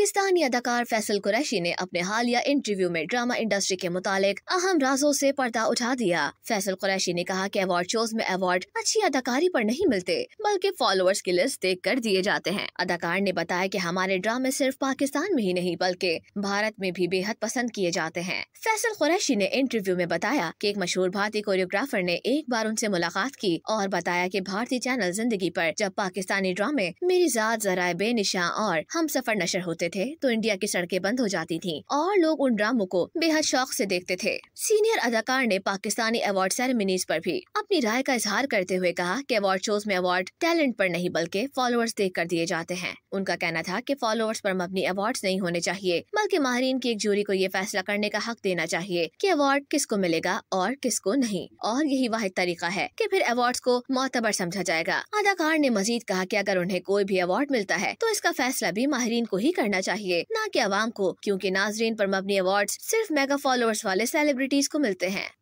पाकिस्तानी अदाकार फैसल कुरैशी ने अपने हालिया इंटरव्यू में ड्रामा इंडस्ट्री के मुतालिक अहम राजों से पर्दा उठा दिया फैसल कुरैशी ने कहा कि अवार्ड शोज में अवार्ड अच्छी अदाकारी पर नहीं मिलते बल्कि फॉलोअर्स की लिस्ट देख कर दिए जाते हैं अदाकार ने बताया कि हमारे ड्रामे सिर्फ पाकिस्तान में ही नहीं बल्कि भारत में भी बेहद पसंद किए जाते हैं फैसल कुरैशी ने इंटरव्यू में बताया की एक मशहूर भारतीय कोरियोग्राफर ने एक बार उनसे मुलाकात की और बताया की भारतीय चैनल जिंदगी आरोप जब पाकिस्तानी ड्रामे मेरी जात जरा बेनिशा और हम सफर नशर होते थे तो इंडिया की सड़कें बंद हो जाती थी और लोग उन ड्रामों को बेहद शौक से देखते थे सीनियर अदाकार ने पाकिस्तानी अवार्ड सेरेमनीज पर भी अपनी राय का इजहार करते हुए कहा कि अवार्ड शोज में अवार्ड टैलेंट पर नहीं बल्कि फॉलोअर्स देख कर दिए जाते हैं उनका कहना था की फॉलोअर्स पर मबनी अवार्ड नहीं होने चाहिए बल्कि माहरीन की एक जूरी को ये फैसला करने का हक देना चाहिए की अवार्ड को मिलेगा और को नहीं और यही वाद तरीका है की फिर अवार्ड को मोतबर समझा जाएगा अदाकार ने मजीद कहा की अगर उन्हें कोई भी अवार्ड मिलता है तो इसका फैसला भी माहरीन को ही करना रहना चाहिए न की आवाम को क्यूँकी नाजरीन पर मबनी अवार्ड सिर्फ मेगा फॉलोअर्स वाले सेलिब्रिटीज को मिलते हैं